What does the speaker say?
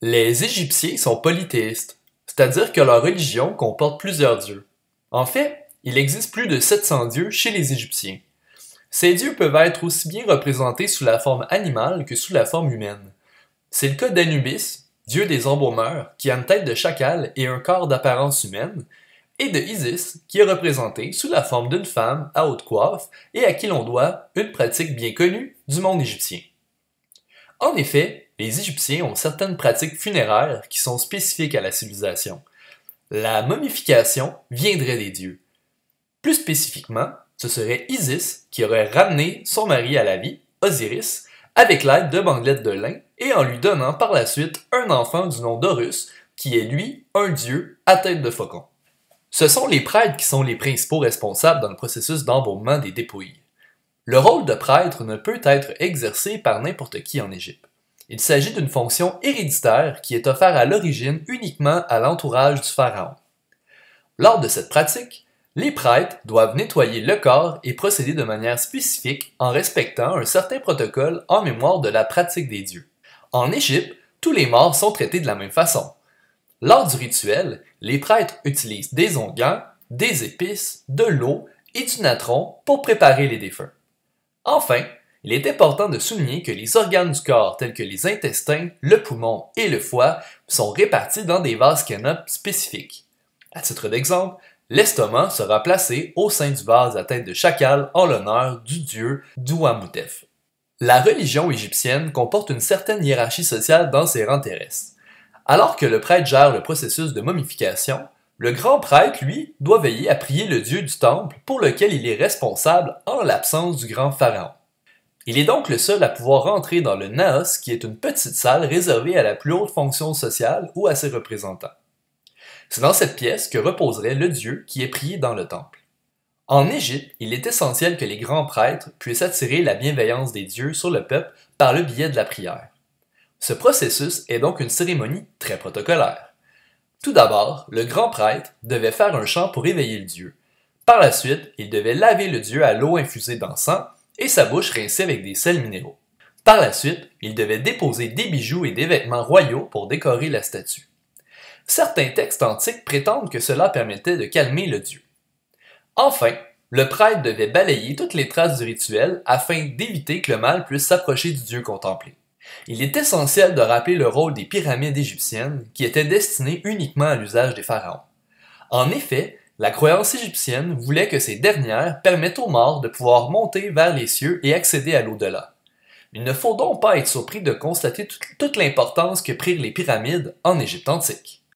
Les Égyptiens sont polythéistes, c'est-à-dire que leur religion comporte plusieurs dieux. En fait, il existe plus de 700 dieux chez les Égyptiens. Ces dieux peuvent être aussi bien représentés sous la forme animale que sous la forme humaine. C'est le cas d'Anubis, dieu des embaumeurs, qui a une tête de chacal et un corps d'apparence humaine, et de Isis, qui est représentée sous la forme d'une femme à haute coiffe et à qui l'on doit une pratique bien connue du monde égyptien. En effet, les Égyptiens ont certaines pratiques funéraires qui sont spécifiques à la civilisation. La momification viendrait des dieux. Plus spécifiquement, ce serait Isis qui aurait ramené son mari à la vie, Osiris, avec l'aide de Banglette de lin et en lui donnant par la suite un enfant du nom d'Horus, qui est lui un dieu à tête de faucon. Ce sont les prêtres qui sont les principaux responsables dans le processus d'embaumement des dépouilles. Le rôle de prêtre ne peut être exercé par n'importe qui en Égypte. Il s'agit d'une fonction héréditaire qui est offerte à l'origine uniquement à l'entourage du pharaon. Lors de cette pratique, les prêtres doivent nettoyer le corps et procéder de manière spécifique en respectant un certain protocole en mémoire de la pratique des dieux. En Égypte, tous les morts sont traités de la même façon. Lors du rituel, les prêtres utilisent des onguents, des épices, de l'eau et du natron pour préparer les défunts. Enfin, il est important de souligner que les organes du corps tels que les intestins, le poumon et le foie sont répartis dans des vases canopes spécifiques. À titre d'exemple, l'estomac sera placé au sein du vase à tête de chacal en l'honneur du dieu Douamoutef. La religion égyptienne comporte une certaine hiérarchie sociale dans ses rangs terrestres. Alors que le prêtre gère le processus de momification, le grand prêtre, lui, doit veiller à prier le dieu du temple pour lequel il est responsable en l'absence du grand pharaon. Il est donc le seul à pouvoir entrer dans le Naos, qui est une petite salle réservée à la plus haute fonction sociale ou à ses représentants. C'est dans cette pièce que reposerait le dieu qui est prié dans le temple. En Égypte, il est essentiel que les grands prêtres puissent attirer la bienveillance des dieux sur le peuple par le biais de la prière. Ce processus est donc une cérémonie très protocolaire. Tout d'abord, le grand prêtre devait faire un chant pour éveiller le dieu. Par la suite, il devait laver le dieu à l'eau infusée sang et sa bouche rincée avec des sels minéraux. Par la suite, il devait déposer des bijoux et des vêtements royaux pour décorer la statue. Certains textes antiques prétendent que cela permettait de calmer le dieu. Enfin, le prêtre devait balayer toutes les traces du rituel afin d'éviter que le mal puisse s'approcher du dieu contemplé. Il est essentiel de rappeler le rôle des pyramides égyptiennes qui étaient destinées uniquement à l'usage des pharaons. En effet, la croyance égyptienne voulait que ces dernières permettent aux morts de pouvoir monter vers les cieux et accéder à l'au-delà. Il ne faut donc pas être surpris de constater toute l'importance que prirent les pyramides en Égypte antique.